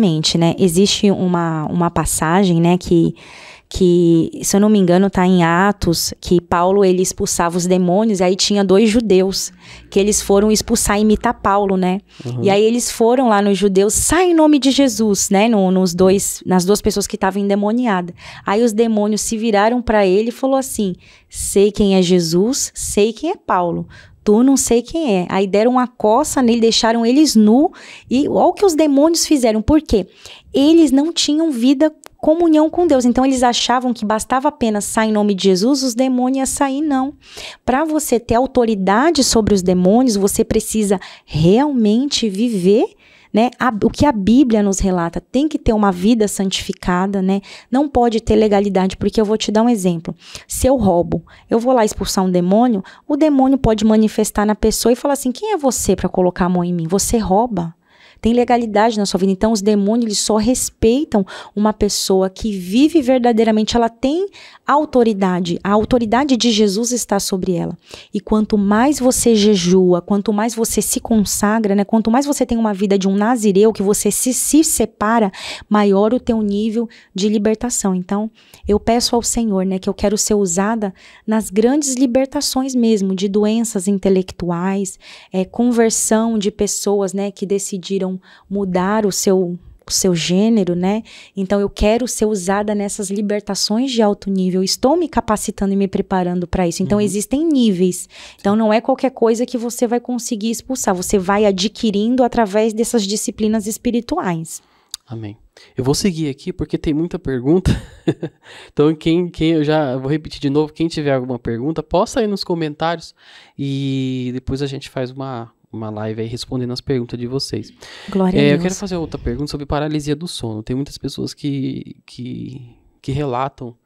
Exatamente, né? Existe uma, uma passagem, né, que que, se eu não me engano, está em Atos, que Paulo ele expulsava os demônios, e aí tinha dois judeus que eles foram expulsar e imitar Paulo, né? Uhum. E aí eles foram lá nos judeus, sai em nome de Jesus, né? No, nos dois, nas duas pessoas que estavam endemoniadas. Aí os demônios se viraram para ele e falou assim: sei quem é Jesus, sei quem é Paulo tu não sei quem é. Aí deram uma coça nele, deixaram eles nu. E olha o que os demônios fizeram. Por quê? Eles não tinham vida comunhão com Deus. Então eles achavam que bastava apenas sair em nome de Jesus, os demônios iam sair, não. Para você ter autoridade sobre os demônios, você precisa realmente viver né? A, o que a Bíblia nos relata tem que ter uma vida santificada, né? Não pode ter legalidade, porque eu vou te dar um exemplo. Se eu roubo, eu vou lá expulsar um demônio, o demônio pode manifestar na pessoa e falar assim: quem é você para colocar a mão em mim? Você rouba? tem legalidade na sua vida. Então, os demônios eles só respeitam uma pessoa que vive verdadeiramente. Ela tem autoridade. A autoridade de Jesus está sobre ela. E quanto mais você jejua, quanto mais você se consagra, né? Quanto mais você tem uma vida de um nazireu, que você se, se separa, maior o teu nível de libertação. Então, eu peço ao Senhor, né, que eu quero ser usada nas grandes libertações mesmo, de doenças intelectuais, é, conversão de pessoas, né, que decidiram mudar o seu o seu gênero, né? Então eu quero ser usada nessas libertações de alto nível. Estou me capacitando e me preparando para isso. Então uhum. existem níveis. Então não é qualquer coisa que você vai conseguir expulsar. Você vai adquirindo através dessas disciplinas espirituais. Amém. Eu vou seguir aqui porque tem muita pergunta. então, quem, quem eu já vou repetir de novo, quem tiver alguma pergunta, possa ir nos comentários e depois a gente faz uma, uma live aí respondendo as perguntas de vocês. Glória é, a Deus. Eu quero fazer outra pergunta sobre paralisia do sono. Tem muitas pessoas que, que, que relatam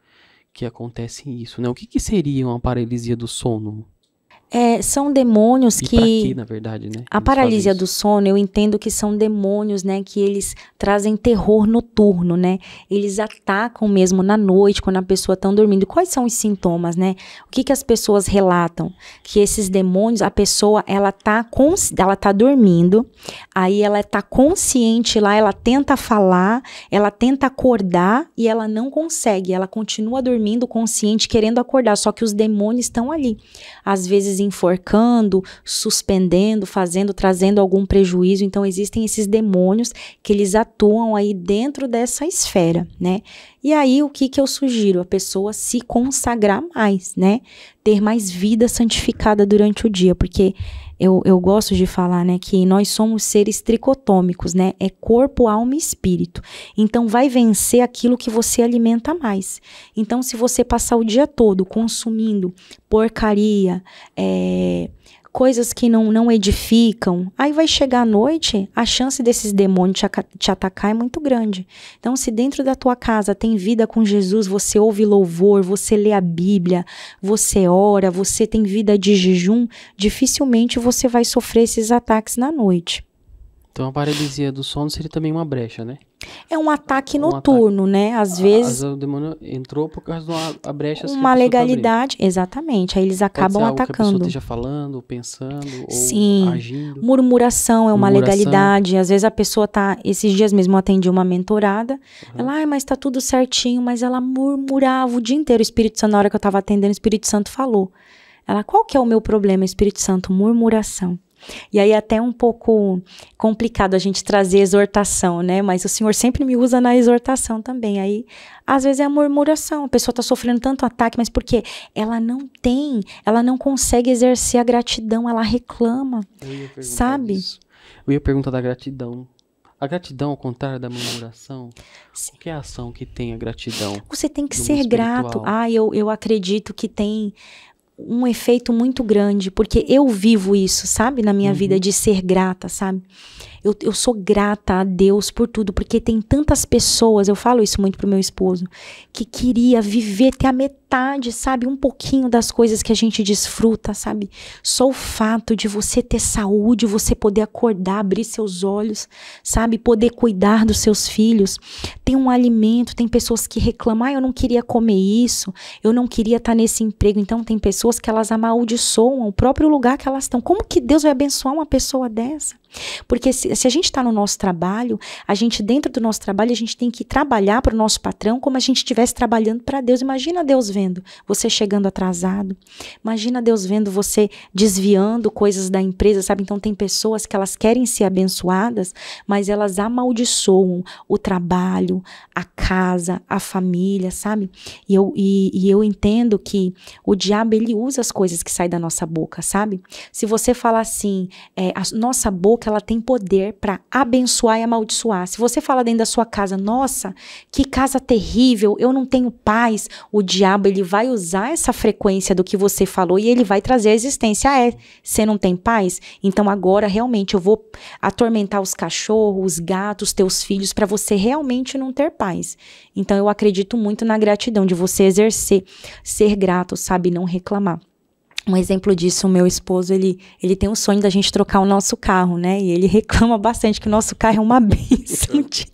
que acontece isso, né? O que, que seria uma paralisia do sono? É, são demônios e que. Aqui, na verdade, né? A paralisia do sono, eu entendo que são demônios, né? Que eles trazem terror noturno, né? Eles atacam mesmo na noite, quando a pessoa está dormindo. Quais são os sintomas, né? O que, que as pessoas relatam? Que esses demônios, a pessoa, ela tá, ela tá dormindo, aí ela tá consciente lá, ela tenta falar, ela tenta acordar e ela não consegue. Ela continua dormindo consciente, querendo acordar, só que os demônios estão ali. Às vezes enforcando, suspendendo, fazendo, trazendo algum prejuízo. Então, existem esses demônios que eles atuam aí dentro dessa esfera, né? E aí, o que, que eu sugiro? A pessoa se consagrar mais, né? Ter mais vida santificada durante o dia, porque eu, eu gosto de falar, né, que nós somos seres tricotômicos, né? É corpo, alma e espírito. Então, vai vencer aquilo que você alimenta mais. Então, se você passar o dia todo consumindo porcaria, é, coisas que não, não edificam, aí vai chegar à noite, a chance desses demônios te, te atacar é muito grande. Então, se dentro da tua casa tem vida com Jesus, você ouve louvor, você lê a Bíblia, você ora, você tem vida de jejum, dificilmente você vai sofrer esses ataques na noite. Então a paralisia do sono seria também uma brecha, né? É um ataque um noturno, ataque. né? Às a, vezes. Às, o demônio entrou por causa de uma brecha. Uma tá legalidade, tá exatamente. Aí eles acabam Pode ser atacando. Que a pessoa esteja falando, pensando, ou Sim. agindo. Murmuração é uma Murmuração. legalidade. Às vezes a pessoa tá. Esses dias mesmo eu atendi uma mentorada. Uhum. Ela, ai, mas tá tudo certinho, mas ela murmurava o dia inteiro. O Espírito Santo, na hora que eu tava atendendo, o Espírito Santo falou. Ela, qual que é o meu problema, Espírito Santo? Murmuração. E aí é até um pouco complicado a gente trazer exortação, né? Mas o Senhor sempre me usa na exortação também. Aí às vezes é a murmuração, a pessoa está sofrendo tanto ataque, mas porque ela não tem, ela não consegue exercer a gratidão, ela reclama, sabe? Isso. Eu ia perguntar da gratidão. A gratidão, ao contrário da murmuração, Sim. que é a ação que tem a gratidão? Você tem que ser espiritual? grato. Ah, eu, eu acredito que tem um efeito muito grande, porque eu vivo isso, sabe? Na minha uhum. vida, de ser grata, sabe? Eu, eu sou grata a Deus por tudo, porque tem tantas pessoas, eu falo isso muito pro meu esposo, que queria viver, ter a metade, sabe, um pouquinho das coisas que a gente desfruta, sabe? Só o fato de você ter saúde, você poder acordar, abrir seus olhos, sabe? Poder cuidar dos seus filhos. Tem um alimento, tem pessoas que reclamam, ah, eu não queria comer isso, eu não queria estar tá nesse emprego. Então, tem pessoas que elas amaldiçoam o próprio lugar que elas estão. Como que Deus vai abençoar uma pessoa dessa? Porque se, se a gente está no nosso trabalho, a gente, dentro do nosso trabalho, a gente tem que trabalhar para o nosso patrão como a gente estivesse trabalhando para Deus. Imagina Deus vendo você chegando atrasado. Imagina Deus vendo você desviando coisas da empresa, sabe? Então, tem pessoas que elas querem ser abençoadas, mas elas amaldiçoam o trabalho, a casa, a família, sabe? E eu, e, e eu entendo que o diabo, ele usa as coisas que saem da nossa boca, sabe? Se você falar assim, é, a nossa boca que ela tem poder para abençoar e amaldiçoar. Se você fala dentro da sua casa, nossa, que casa terrível, eu não tenho paz, o diabo ele vai usar essa frequência do que você falou e ele vai trazer a existência. Ah, é, você não tem paz? Então agora realmente eu vou atormentar os cachorros, os gatos, teus filhos para você realmente não ter paz. Então eu acredito muito na gratidão de você exercer, ser grato, sabe, não reclamar. Um exemplo disso, o meu esposo, ele, ele tem o sonho da gente trocar o nosso carro, né? E ele reclama bastante que o nosso carro é uma bênção de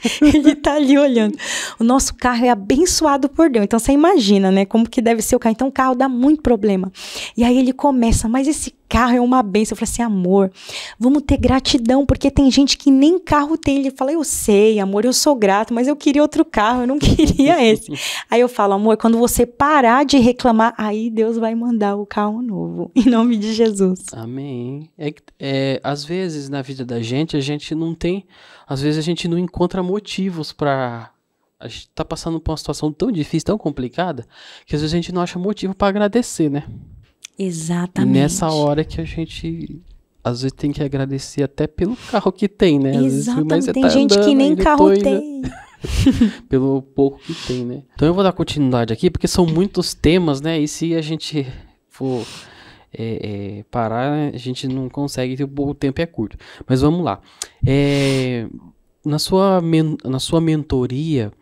ele tá ali olhando. O nosso carro é abençoado por Deus. Então você imagina, né? Como que deve ser o carro. Então o carro dá muito problema. E aí ele começa, mas esse carro é uma benção. Eu falei assim, amor, vamos ter gratidão, porque tem gente que nem carro tem. Ele fala, eu sei, amor, eu sou grato, mas eu queria outro carro, eu não queria esse. aí eu falo, amor, quando você parar de reclamar, aí Deus vai mandar o carro novo, em nome de Jesus. Amém. É, é, às vezes na vida da gente, a gente não tem, às vezes a gente não encontra motivos para a gente tá passando por uma situação tão difícil, tão complicada, que às vezes a gente não acha motivo para agradecer, né? Exatamente. E nessa hora que a gente às vezes tem que agradecer até pelo carro que tem, né? Exatamente. Vezes, tem tá gente que nem carro tem. pelo pouco que tem, né? Então eu vou dar continuidade aqui, porque são muitos temas, né? E se a gente for é, é, parar, né, a gente não consegue, o tempo é curto. Mas vamos lá. É, na, sua, na sua mentoria,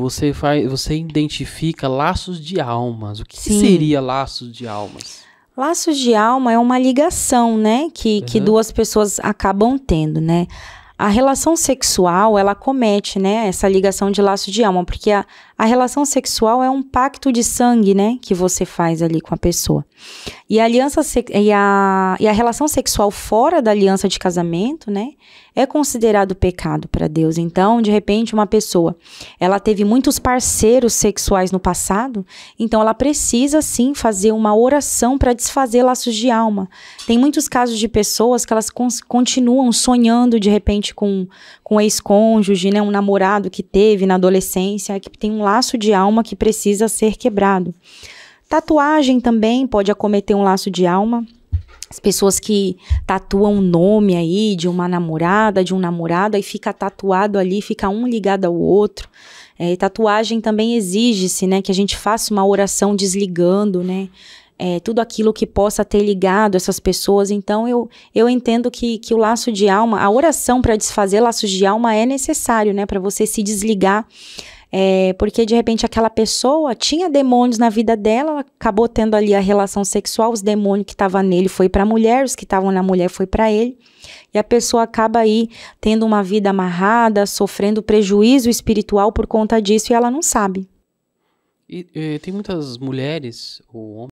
você faz, você identifica laços de almas. O que, seria laços de almas? Laços de alma é uma ligação, né, que, uhum. que duas pessoas acabam tendo, né? A relação sexual, ela comete, né, essa ligação de laço de alma, porque a, a relação sexual é um pacto de sangue, né, que você faz ali com a pessoa. E a aliança e a, e a relação sexual fora da aliança de casamento, né, é considerado pecado para Deus. Então, de repente, uma pessoa, ela teve muitos parceiros sexuais no passado, então ela precisa sim fazer uma oração para desfazer laços de alma. Tem muitos casos de pessoas que elas continuam sonhando de repente com com ex-cônjuge, né, um namorado que teve na adolescência, que tem um laço de alma que precisa ser quebrado. Tatuagem também pode acometer um laço de alma. As pessoas que tatuam o nome aí de uma namorada, de um namorado, aí fica tatuado ali, fica um ligado ao outro. É, tatuagem também exige-se, né, que a gente faça uma oração desligando, né, é, tudo aquilo que possa ter ligado essas pessoas. Então, eu, eu entendo que, que o laço de alma, a oração para desfazer laços de alma é necessário, né, para você se desligar é, porque de repente aquela pessoa tinha demônios na vida dela, ela acabou tendo ali a relação sexual, os demônios que estavam nele foi para a mulher, os que estavam na mulher foi para ele, e a pessoa acaba aí tendo uma vida amarrada, sofrendo prejuízo espiritual por conta disso e ela não sabe. E, e eh, tem muitas mulheres ou